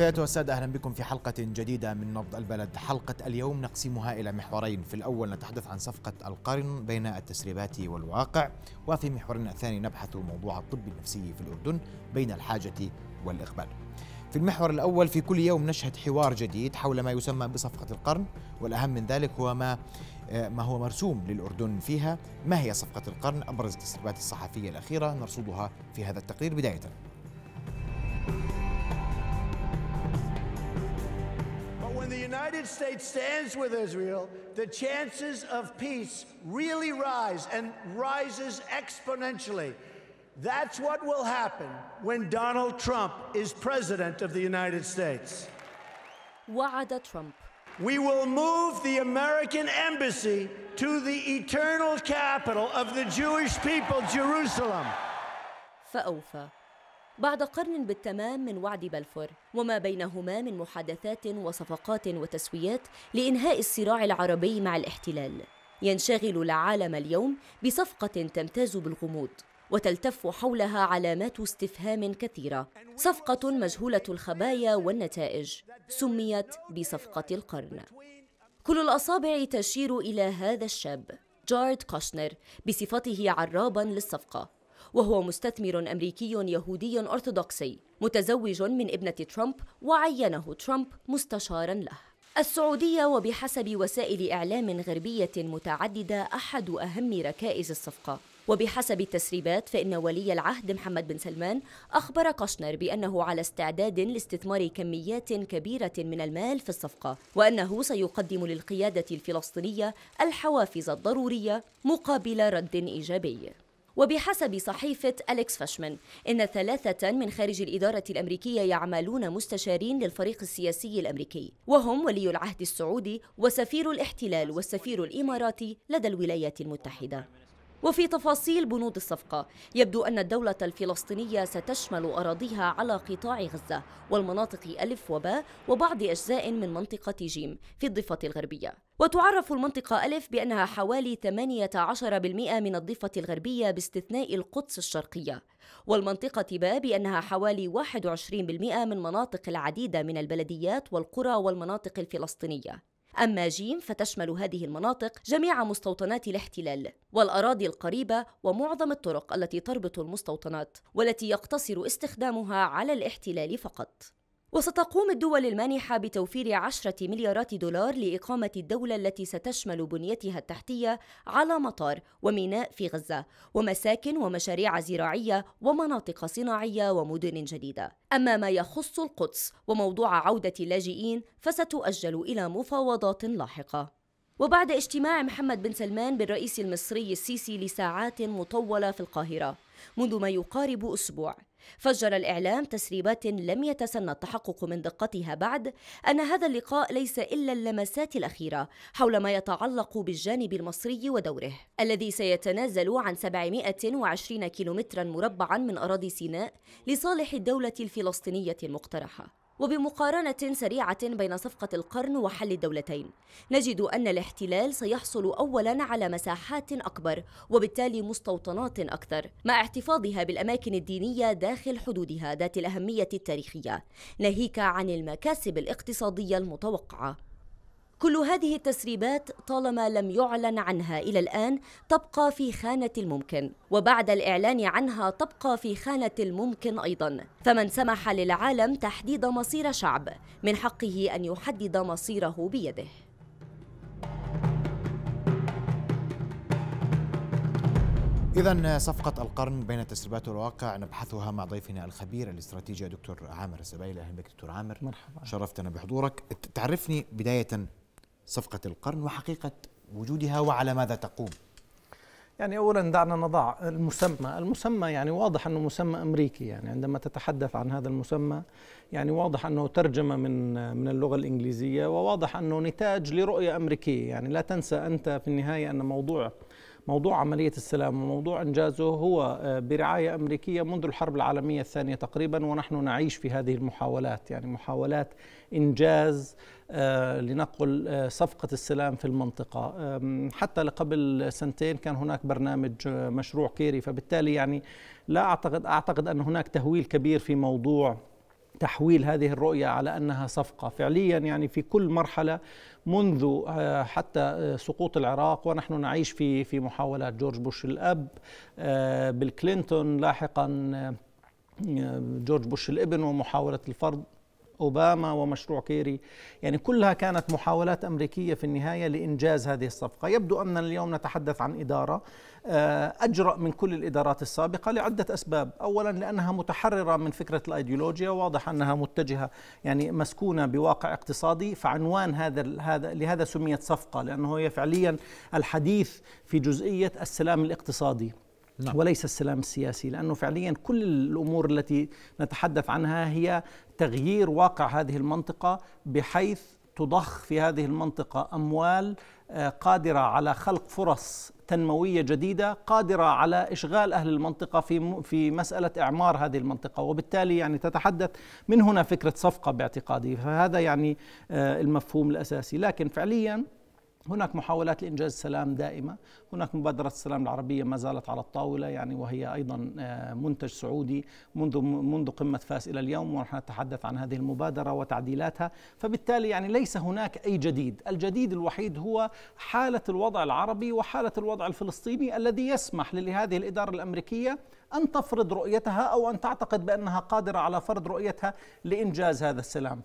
سيادة والسادة أهلا بكم في حلقة جديدة من نبض البلد حلقة اليوم نقسمها إلى محورين في الأول نتحدث عن صفقة القرن بين التسريبات والواقع وفي محورنا الثاني نبحث موضوع الطب النفسي في الأردن بين الحاجة والإقبال في المحور الأول في كل يوم نشهد حوار جديد حول ما يسمى بصفقة القرن والأهم من ذلك هو ما آه، ما هو مرسوم للأردن فيها ما هي صفقة القرن أبرز التسريبات الصحفية الأخيرة نرصدها في هذا التقرير بداية the United States stands with Israel, the chances of peace really rise and rises exponentially. That's what will happen when Donald Trump is president of the United States. وعد ترامب We will move the American embassy to the eternal capital of the Jewish people, Jerusalem. فأوفى بعد قرن بالتمام من وعد بلفور وما بينهما من محادثات وصفقات وتسويات لإنهاء الصراع العربي مع الاحتلال ينشغل العالم اليوم بصفقة تمتاز بالغموض وتلتف حولها علامات استفهام كثيرة صفقة مجهولة الخبايا والنتائج سميت بصفقة القرن كل الأصابع تشير إلى هذا الشاب جارد كوشنر بصفته عرابا للصفقة وهو مستثمر أمريكي يهودي أرثوذكسي متزوج من ابنة ترامب وعينه ترامب مستشارا له السعودية وبحسب وسائل إعلام غربية متعددة أحد أهم ركائز الصفقة وبحسب التسريبات فإن ولي العهد محمد بن سلمان أخبر قشنر بأنه على استعداد لاستثمار كميات كبيرة من المال في الصفقة وأنه سيقدم للقيادة الفلسطينية الحوافز الضرورية مقابل رد إيجابي وبحسب صحيفة أليكس فاشمن إن ثلاثة من خارج الإدارة الأمريكية يعملون مستشارين للفريق السياسي الأمريكي وهم ولي العهد السعودي وسفير الاحتلال والسفير الإماراتي لدى الولايات المتحدة وفي تفاصيل بنود الصفقة يبدو أن الدولة الفلسطينية ستشمل أراضيها على قطاع غزة والمناطق ألف وباء وبعض أجزاء من منطقة جيم في الضفة الغربية وتعرف المنطقة ألف بأنها حوالي 18% من الضفة الغربية باستثناء القدس الشرقية والمنطقة باء بأنها حوالي 21% من مناطق العديد من البلديات والقرى والمناطق الفلسطينية أما جيم فتشمل هذه المناطق جميع مستوطنات الاحتلال والأراضي القريبة ومعظم الطرق التي تربط المستوطنات والتي يقتصر استخدامها على الاحتلال فقط وستقوم الدول المانحة بتوفير عشرة مليارات دولار لإقامة الدولة التي ستشمل بنيتها التحتية على مطار وميناء في غزة ومساكن ومشاريع زراعية ومناطق صناعية ومدن جديدة أما ما يخص القدس وموضوع عودة اللاجئين فستؤجل إلى مفاوضات لاحقة وبعد اجتماع محمد بن سلمان بالرئيس المصري السيسي لساعات مطولة في القاهرة منذ ما يقارب أسبوع فجر الإعلام تسريبات لم يتسنى التحقق من دقتها بعد أن هذا اللقاء ليس إلا اللمسات الأخيرة حول ما يتعلق بالجانب المصري ودوره الذي سيتنازل عن 720 كيلومترا مربعا من أراضي سيناء لصالح الدولة الفلسطينية المقترحة وبمقارنة سريعة بين صفقة القرن وحل الدولتين نجد أن الاحتلال سيحصل أولا على مساحات أكبر وبالتالي مستوطنات أكثر مع احتفاظها بالأماكن الدينية داخل حدودها ذات الأهمية التاريخية ناهيك عن المكاسب الاقتصادية المتوقعة كل هذه التسريبات طالما لم يعلن عنها إلى الآن تبقى في خانة الممكن وبعد الإعلان عنها تبقى في خانة الممكن أيضا فمن سمح للعالم تحديد مصير شعب من حقه أن يحدد مصيره بيده إذا صفقة القرن بين التسريبات والواقع نبحثها مع ضيفنا الخبير الاستراتيجي دكتور عامر السبيلي أهلا بك دكتور عامر مرحبا شرفتنا بحضورك تعرفني بداية صفقة القرن وحقيقة وجودها وعلى ماذا تقوم يعني اولا دعنا نضع المسمى المسمى يعني واضح انه مسمى امريكي يعني عندما تتحدث عن هذا المسمى يعني واضح انه ترجمه من من اللغه الانجليزيه وواضح انه نتاج لرؤيه امريكيه يعني لا تنسى انت في النهايه ان موضوع موضوع عملية السلام وموضوع إنجازه هو آه، برعاية أمريكية منذ الحرب العالمية الثانية تقريبا ونحن نعيش في هذه المحاولات يعني محاولات إنجاز آه، لنقل آه، صفقة السلام في المنطقة حتى لقبل سنتين كان هناك برنامج مشروع كيري فبالتالي يعني لا أعتقد أعتقد أن هناك تهويل كبير في موضوع تحويل هذه الرؤية على أنها صفقة فعليا يعني في كل مرحلة منذ آه، حتى آه، سقوط العراق ونحن نعيش في في محاولات جورج بوش الأب آه، بيل كلينتون لاحقا جورج بوش الابن ومحاولة الفرض أوباما ومشروع كيري يعني كلها كانت محاولات أمريكية في النهاية لإنجاز هذه الصفقة يبدو اننا اليوم نتحدث عن إدارة آه، أجرأ من كل الإدارات السابقة لعدة أسباب أولا لأنها متحررة من فكرة الأيديولوجيا واضح أنها متجهة يعني مسكونة بواقع اقتصادي فعنوان هذا هذا لهذا سميت صفقة لأنه هي فعليا الحديث في جزئية السلام الاقتصادي نعم. وليس السلام السياسي لأنه فعليا كل الأمور التي نتحدث عنها هي تغيير واقع هذه المنطقة بحيث تضخ في هذه المنطقة أموال آه، قادرة على خلق فرص تنموية جديدة قادرة على إشغال أهل المنطقة في في مسألة إعمار هذه المنطقة وبالتالي يعني تتحدث من هنا فكرة صفقة باعتقادي فهذا يعني آه، المفهوم الأساسي لكن فعليا هناك محاولات لإنجاز سلام دائمة هناك مبادرة السلام العربية ما زالت على الطاولة يعني وهي أيضا آه، منتج سعودي منذ منذ قمة فاس إلى اليوم ونحن نتحدث عن هذه المبادرة وتعديلاتها فبالتالي يعني ليس هناك أي جديد الجديد الوحيد هو حالة الوضع العربي وحالة الوضع الفلسطيني الذي يسمح لهذه الإدارة الأمريكية أن تفرض رؤيتها أو أن تعتقد بأنها قادرة على فرض رؤيتها لإنجاز هذا السلام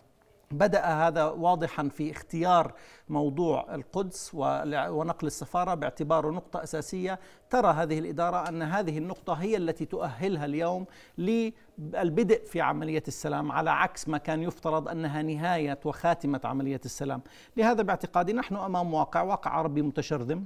بدأ هذا واضحا في اختيار موضوع القدس ونقل السفارة باعتباره نقطة أساسية ترى هذه الإدارة أن هذه النقطة هي التي تؤهلها اليوم للبدء في عملية السلام على عكس ما كان يفترض أنها نهاية وخاتمة عملية السلام لهذا باعتقادي نحن أمام واقع واقع عربي متشرذم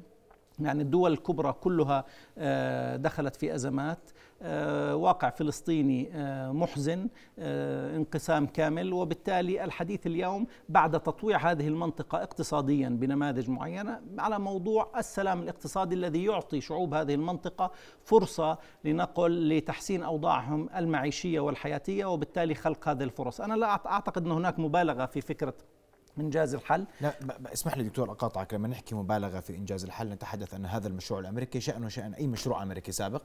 يعني الدول الكبرى كلها آه، دخلت في أزمات آه، واقع فلسطيني آه، محزن آه، انقسام كامل وبالتالي الحديث اليوم بعد تطويع هذه المنطقة اقتصاديا بنماذج معينة على موضوع السلام الاقتصادي الذي يعطي شعوب هذه المنطقة فرصة لنقل لتحسين أوضاعهم المعيشية والحياتية وبالتالي خلق هذه الفرص أنا لا أعتقد أن هناك مبالغة في فكرة من إنجاز الحل لا اسمح لي دكتور أقاطعك لما نحكي مبالغة في إنجاز الحل نتحدث أن هذا المشروع الأمريكي شأنه شأن أي مشروع أمريكي سابق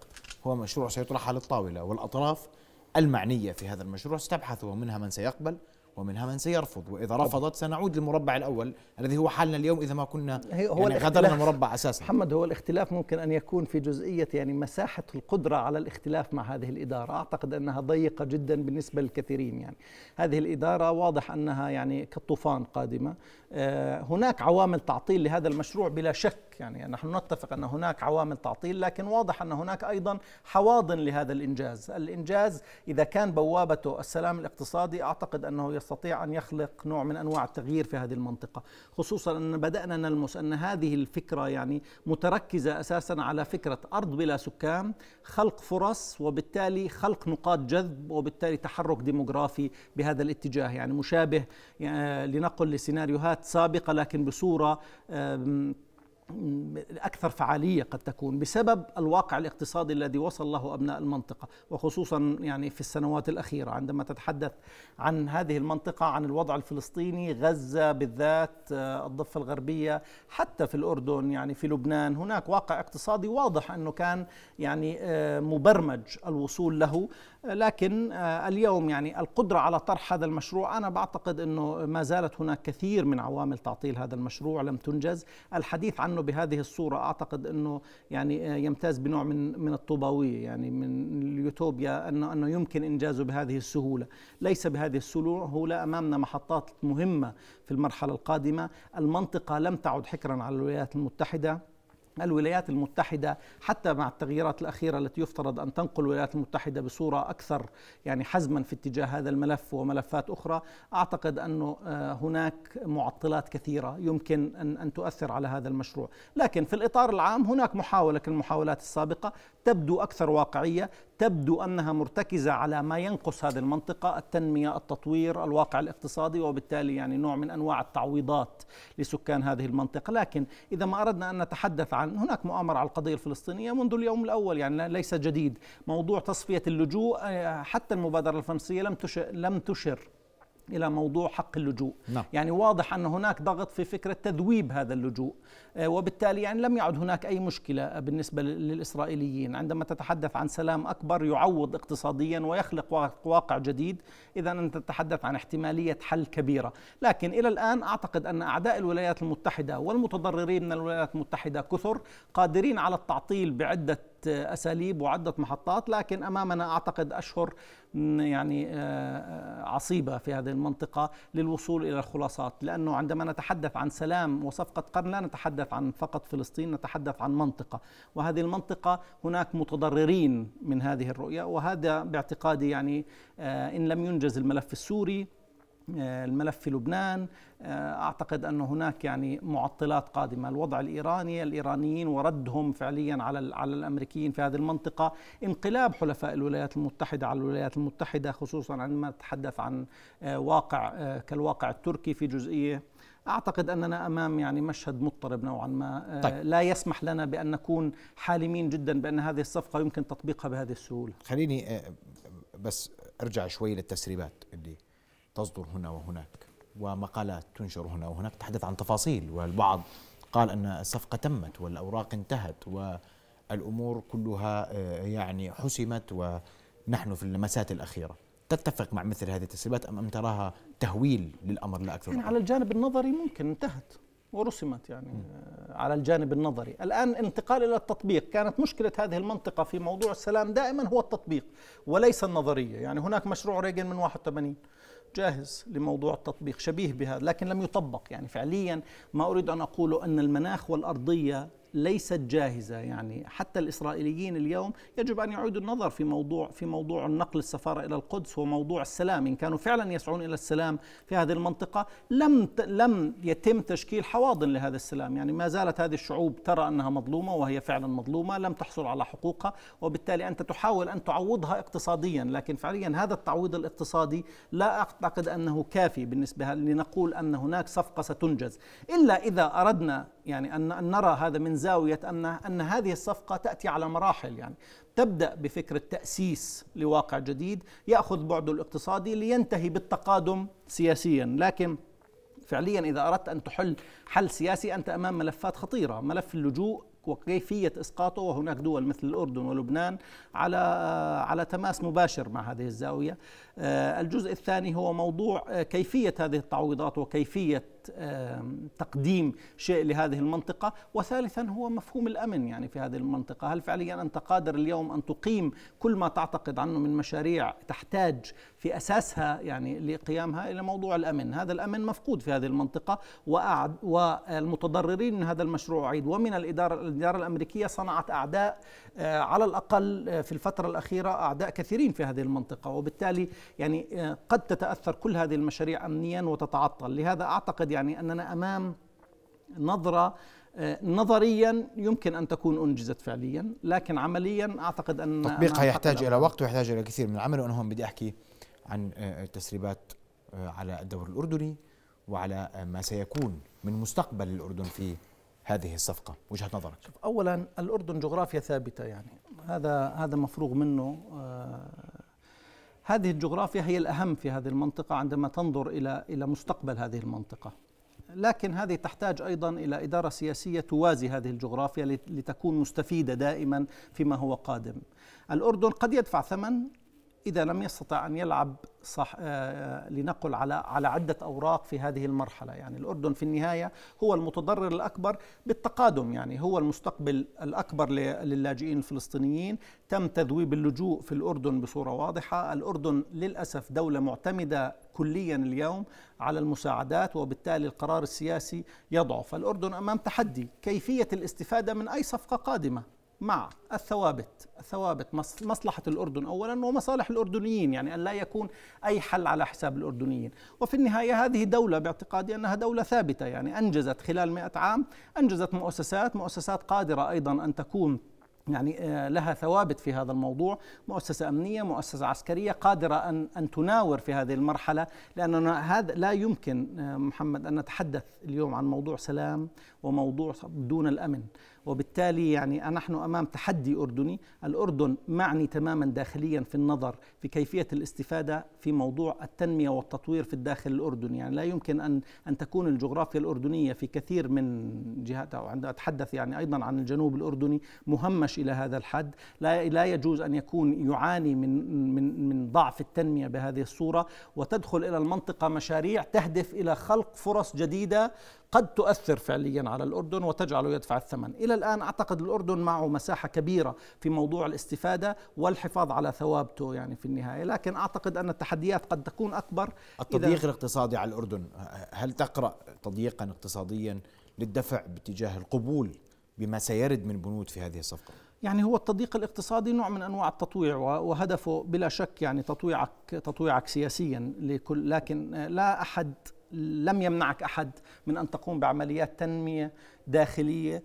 هو مشروع سيطرح على الطاولة والأطراف المعنية في هذا المشروع ستبحث ومنها من سيقبل ومنها من سيرفض وإذا رفضت سنعود للمربع الأول الذي هو حالنا اليوم إذا ما كنا هو يعني غادرنا المربع أساسا محمد هو الاختلاف ممكن أن يكون في جزئية يعني مساحة القدرة على الاختلاف مع هذه الإدارة أعتقد أنها ضيقة جدا بالنسبة للكثيرين يعني هذه الإدارة واضح أنها يعني كالطوفان قادمة آه، هناك عوامل تعطيل لهذا المشروع بلا شك يعني نحن نتفق أن هناك عوامل تعطيل لكن واضح أن هناك أيضا حواضن لهذا الإنجاز الإنجاز إذا كان بوابته السلام الاقتصادي أعتقد أنه يستطيع أن يخلق نوع من أنواع التغيير في هذه المنطقة خصوصا أن بدأنا نلمس أن هذه الفكرة يعني متركزة أساسا على فكرة أرض بلا سكان خلق فرص وبالتالي خلق نقاط جذب وبالتالي تحرك ديموغرافي بهذا الاتجاه يعني مشابه يعني لنقل لسيناريوهات سابقة لكن بصورة أكثر فعالية قد تكون بسبب الواقع الاقتصادي الذي وصل له أبناء المنطقة وخصوصا يعني في السنوات الأخيرة عندما تتحدث عن هذه المنطقة عن الوضع الفلسطيني غزة بالذات آه، الضفة الغربية حتى في الأردن يعني في لبنان هناك واقع اقتصادي واضح أنه كان يعني آه، مبرمج الوصول له لكن آه، اليوم يعني القدرة على طرح هذا المشروع أنا بعتقد أنه ما زالت هناك كثير من عوامل تعطيل هذا المشروع لم تنجز الحديث عنه بهذه الصورة أعتقد أنه يعني آه، يمتاز بنوع من من الطوباوية يعني من اليوتوبيا أنه أنه يمكن إنجازه بهذه السهولة ليس بهذه السهولة أمامنا محطات مهمة في المرحلة القادمة المنطقة لم تعد حكرا على الولايات المتحدة الولايات المتحدة حتى مع التغييرات الأخيرة التي يفترض أن تنقل الولايات المتحدة بصورة أكثر يعني حزما في اتجاه هذا الملف وملفات أخرى أعتقد أنه آه، هناك معطلات كثيرة يمكن أن تؤثر على هذا المشروع لكن في الإطار العام هناك محاولة كالمحاولات السابقة تبدو أكثر واقعية تبدو أنها مرتكزة على ما ينقص هذه المنطقة التنمية التطوير الواقع الاقتصادي وبالتالي يعني نوع من أنواع التعويضات لسكان هذه المنطقة لكن إذا ما أردنا أن نتحدث عن هناك مؤامرة على القضية الفلسطينية منذ اليوم الأول يعني ليس جديد موضوع تصفية اللجوء آه، حتى المبادرة الفرنسية لم تشر, لم تشر إلى موضوع حق اللجوء نعم. يعني واضح أن هناك ضغط في فكرة تذويب هذا اللجوء آه، وبالتالي يعني لم يعد هناك أي مشكلة بالنسبة للإسرائيليين عندما تتحدث عن سلام أكبر يعوض اقتصاديا ويخلق واقع جديد إذا أنت تتحدث عن احتمالية حل كبيرة لكن إلى الآن أعتقد أن أعداء الولايات المتحدة والمتضررين من الولايات المتحدة كثر قادرين على التعطيل بعدة أساليب وعدة محطات لكن أمامنا أعتقد أشهر يعني آه، آه، عصيبة في هذه المنطقة للوصول إلى الخلاصات لأنه عندما نتحدث عن سلام وصفقة قرن لا نتحدث عن فقط فلسطين نتحدث عن منطقة وهذه المنطقة هناك متضررين من هذه الرؤية وهذا باعتقادي يعني آه، إن لم ينجز الملف السوري آه، الملف في لبنان آه، اعتقد ان هناك يعني معطلات قادمه الوضع الايراني الايرانيين وردهم فعليا على على الامريكيين في هذه المنطقه انقلاب حلفاء الولايات المتحده على الولايات المتحده خصوصا عندما نتحدث عن آه، واقع كالواقع التركي في جزئيه اعتقد اننا امام يعني مشهد مضطرب نوعا ما طيب. لا يسمح لنا بان نكون حالمين جدا بان هذه الصفقه يمكن تطبيقها بهذه السهوله خليني بس ارجع شوي للتسريبات اللي تصدر هنا وهناك ومقالات تنشر هنا وهناك تحدث عن تفاصيل والبعض قال أن الصفقة تمت والأوراق انتهت والأمور كلها آه، يعني حسمت ونحن في اللمسات الأخيرة تتفق مع مثل هذه التسريبات أم أم تراها تهويل للأمر لا أكثر يعني على الجانب النظري ممكن انتهت ورسمت يعني آه، على الجانب النظري الآن انتقال إلى التطبيق كانت مشكلة هذه المنطقة في موضوع السلام دائما هو التطبيق وليس النظرية يعني هناك مشروع ريغن من 81 جاهز لموضوع التطبيق شبيه بهذا لكن لم يطبق يعني فعليا ما أريد أن أقوله أن المناخ والأرضية ليست جاهزه يعني حتى الاسرائيليين اليوم يجب ان يعيدوا النظر في موضوع في موضوع النقل السفاره الى القدس وموضوع السلام ان كانوا فعلا يسعون الى السلام في هذه المنطقه لم لم يتم تشكيل حواضن لهذا السلام يعني ما زالت هذه الشعوب ترى انها مظلومه وهي فعلا مظلومه لم تحصل على حقوقها وبالتالي انت تحاول ان تعوضها اقتصاديا لكن فعليا هذا التعويض الاقتصادي لا اعتقد انه كافي بالنسبه لنقول ان هناك صفقه ستنجز الا اذا اردنا يعني ان نرى هذا من زاوية أن أن هذه الصفقة تأتي على مراحل يعني تبدأ بفكرة تأسيس لواقع جديد يأخذ بعده الاقتصادي لينتهي بالتقادم سياسيا لكن فعليا إذا أردت أن تحل حل سياسي أنت أمام ملفات خطيرة ملف اللجوء وكيفية إسقاطه وهناك دول مثل الأردن ولبنان على على تماس مباشر مع هذه الزاوية آه، الجزء الثاني هو موضوع آه، كيفية هذه التعويضات وكيفية تقديم شيء لهذه المنطقة وثالثا هو مفهوم الأمن يعني في هذه المنطقة هل فعليا أنت قادر اليوم أن تقيم كل ما تعتقد عنه من مشاريع تحتاج في أساسها يعني لقيامها إلى موضوع الأمن هذا الأمن مفقود في هذه المنطقة وأعد والمتضررين من هذا المشروع عيد ومن الإدارة, الإدارة الأمريكية صنعت أعداء آه، على الأقل في الفترة الأخيرة أعداء كثيرين في هذه المنطقة وبالتالي يعني آه, قد تتاثر كل هذه المشاريع امنيا وتتعطل لهذا اعتقد يعني اننا امام نظره آه, نظريا يمكن ان تكون انجزت فعليا لكن عمليا اعتقد ان تطبيقها يحتاج الى وقت ويحتاج الى كثير من العمل وانا هون بدي احكي عن آه, التسريبات على الدور الاردني وعلى ما سيكون من مستقبل الاردن في هذه الصفقه وجهه نظرك اولا الاردن جغرافيا ثابته يعني هذا هذا مفروغ منه هذه الجغرافيا هي الأهم في هذه المنطقة عندما تنظر إلى إلى مستقبل هذه المنطقة لكن هذه تحتاج أيضا إلى إدارة سياسية توازي هذه الجغرافيا لتكون مستفيدة دائما فيما هو قادم الأردن قد يدفع ثمن إذا لم يستطع أن يلعب صح آه، آه، لنقل على على عدة أوراق في هذه المرحلة يعني الأردن في النهاية هو المتضرر الأكبر بالتقادم يعني هو المستقبل الأكبر للاجئين الفلسطينيين تم تذويب اللجوء في الأردن بصورة واضحة الأردن للأسف دولة معتمدة كليا اليوم على المساعدات وبالتالي القرار السياسي يضعف الأردن أمام تحدي كيفية الاستفادة من أي صفقة قادمة مع الثوابت ثوابت مصلحة الأردن أولا ومصالح الأردنيين يعني أن لا يكون أي حل على حساب الأردنيين وفي النهاية هذه دولة باعتقادي أنها دولة ثابتة يعني أنجزت خلال مئة عام أنجزت مؤسسات مؤسسات قادرة أيضا أن تكون يعني آه، لها ثوابت في هذا الموضوع مؤسسة أمنية مؤسسة عسكرية قادرة أن, أن تناور في هذه المرحلة لأننا هذا لا يمكن آه، محمد أن نتحدث اليوم عن موضوع سلام وموضوع دون الأمن وبالتالي يعني نحن أمام تحدي أردني الأردن معني تماما داخليا في النظر في كيفية الاستفادة في موضوع التنمية والتطوير في الداخل الأردني يعني لا يمكن أن, أن تكون الجغرافيا الأردنية في كثير من جهات أو عندما أتحدث يعني أيضا عن الجنوب الأردني مهمش إلى هذا الحد لا, لا يجوز أن يكون يعاني من, من, من ضعف التنمية بهذه الصورة وتدخل إلى المنطقة مشاريع تهدف إلى خلق فرص جديدة قد تؤثر فعليا على الأردن وتجعله يدفع الثمن إلى الآن أعتقد الأردن معه مساحة كبيرة في موضوع الاستفادة والحفاظ على ثوابته يعني في النهاية لكن أعتقد أن التحديات قد تكون أكبر التضييق الاقتصادي على الأردن هل تقرأ تضييقا اقتصاديا للدفع باتجاه القبول بما سيرد من بنود في هذه الصفقة يعني هو التضييق الاقتصادي نوع من انواع التطويع وهدفه بلا شك يعني تطويعك تطويعك سياسيا لكل لكن لا احد لم يمنعك احد من ان تقوم بعمليات تنميه داخليه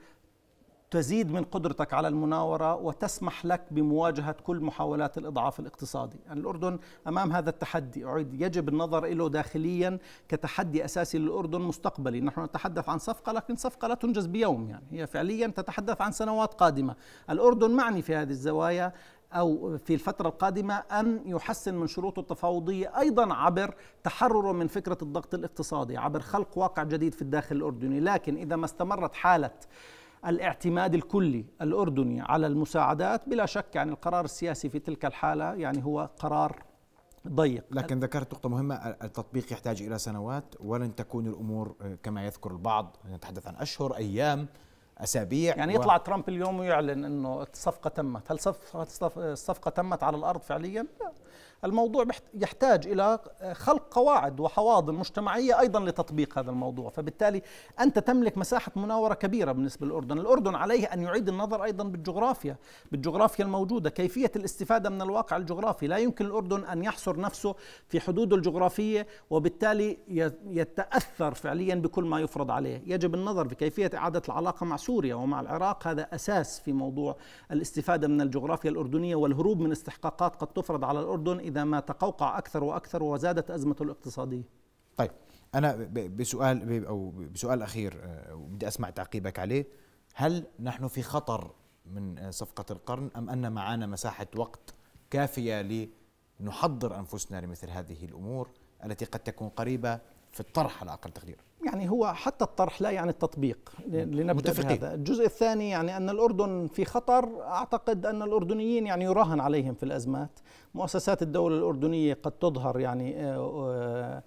تزيد من قدرتك على المناوره وتسمح لك بمواجهه كل محاولات الاضعاف الاقتصادي، يعني الاردن امام هذا التحدي، اعيد يجب النظر له داخليا كتحدي اساسي للاردن مستقبلي، نحن نتحدث عن صفقه لكن صفقه لا تنجز بيوم يعني، هي فعليا تتحدث عن سنوات قادمه، الاردن معني في هذه الزوايا أو في الفترة القادمة أن يحسن من شروطه التفاوضية أيضا عبر تحرره من فكرة الضغط الاقتصادي عبر خلق واقع جديد في الداخل الأردني لكن إذا ما استمرت حالة الاعتماد الكلي الأردني على المساعدات بلا شك يعني القرار السياسي في تلك الحالة يعني هو قرار ضيق لكن ذكرت نقطة مهمة التطبيق يحتاج إلى سنوات ولن تكون الأمور كما يذكر البعض نتحدث عن أشهر أيام اسابيع يعني يطلع و... ترامب اليوم ويعلن انه الصفقه تمت، هل الصفقه تمت على الارض فعليا؟ لا. الموضوع يحتاج الى خلق قواعد وحواضن مجتمعيه ايضا لتطبيق هذا الموضوع، فبالتالي انت تملك مساحه مناوره كبيره بالنسبه للاردن، الاردن عليه ان يعيد النظر ايضا بالجغرافيا، بالجغرافيا الموجوده، كيفيه الاستفاده من الواقع الجغرافي، لا يمكن الاردن ان يحصر نفسه في حدوده الجغرافيه وبالتالي يتاثر فعليا بكل ما يفرض عليه، يجب النظر في كيفيه اعاده العلاقه مع سوريا سوريا ومع العراق هذا أساس في موضوع الاستفادة من الجغرافيا الأردنية والهروب من استحقاقات قد تفرض على الأردن إذا ما تقوقع أكثر وأكثر وزادت أزمته الاقتصادية طيب أنا بسؤال أو بسؤال أخير آه، بدي أسمع تعقيبك عليه هل نحن في خطر من آه، صفقة القرن أم أن معانا مساحة وقت كافية لنحضر أنفسنا لمثل هذه الأمور التي قد تكون قريبة في الطرح على اقل تقدير يعني هو حتى الطرح لا يعني التطبيق لنبدا متفقين. الجزء الثاني يعني ان الاردن في خطر اعتقد ان الاردنيين يعني يراهن عليهم في الازمات مؤسسات الدوله الاردنيه قد تظهر يعني آه، آه،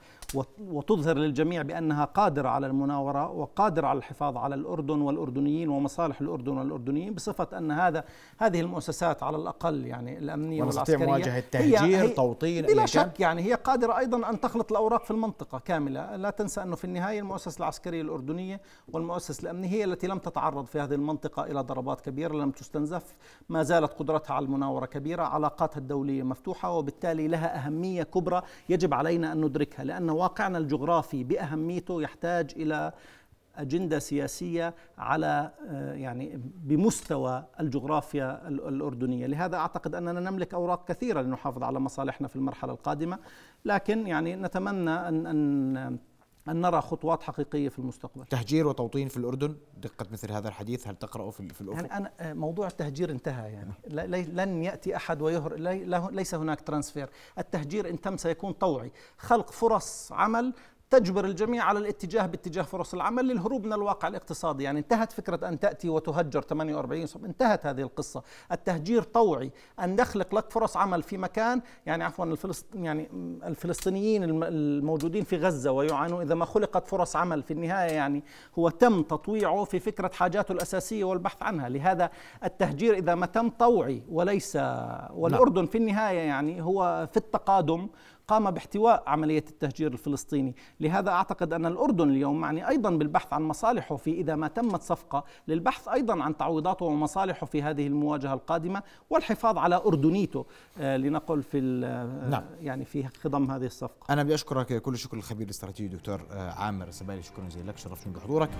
وتظهر للجميع بأنها قادرة على المناورة وقادرة على الحفاظ على الأردن والأردنيين ومصالح الأردن والأردنيين بصفة أن هذا هذه المؤسسات على الأقل يعني الأمنية والعسكرية مواجهة التهجير توطين بلا شك يعني هي قادرة أيضا أن تخلط الأوراق في المنطقة كاملة لا تنسى أنه في النهاية المؤسسة العسكرية الأردنية والمؤسسة الأمنية هي التي لم تتعرض في هذه المنطقة إلى ضربات كبيرة لم تستنزف ما زالت قدرتها على المناورة كبيرة علاقاتها الدولية مفتوحة وبالتالي لها أهمية كبرى يجب علينا أن ندركها لأن واقعنا الجغرافي باهميته يحتاج الى اجنده سياسيه على آه، يعني بمستوى الجغرافيا الاردنيه، لهذا اعتقد اننا نملك اوراق كثيره لنحافظ على مصالحنا في المرحله القادمه، لكن يعني نتمنى ان ان أن نرى خطوات حقيقية في المستقبل تهجير وتوطين في الأردن دقة مثل هذا الحديث هل تقرأه في, في الأفق؟ يعني أنا آه، موضوع التهجير انتهى يعني نعم. لن يأتي أحد ويهر ليس هناك ترانسفير التهجير إن تم سيكون طوعي خلق فرص عمل تجبر الجميع على الاتجاه باتجاه فرص العمل للهروب من الواقع الاقتصادي يعني انتهت فكرة أن تأتي وتهجر 48 صف انتهت هذه القصة التهجير طوعي أن نخلق لك فرص عمل في مكان يعني عفوا الفلسط... يعني الفلسطينيين الموجودين في غزة ويعانون إذا ما خلقت فرص عمل في النهاية يعني هو تم تطويعه في فكرة حاجاته الأساسية والبحث عنها لهذا التهجير إذا ما تم طوعي وليس والأردن نعم. في النهاية يعني هو في التقادم قام باحتواء عملية التهجير الفلسطيني لهذا أعتقد أن الأردن اليوم معني أيضا بالبحث عن مصالحه في إذا ما تمت صفقة للبحث أيضا عن تعويضاته ومصالحه في هذه المواجهة القادمة والحفاظ على أردنيته آه، لنقل في آه، نعم. يعني في خضم هذه الصفقة أنا بدي أشكرك كل الشكر الخبير الاستراتيجي دكتور آه، عامر سبالي شكرا جزيلا لك شرفتني بحضورك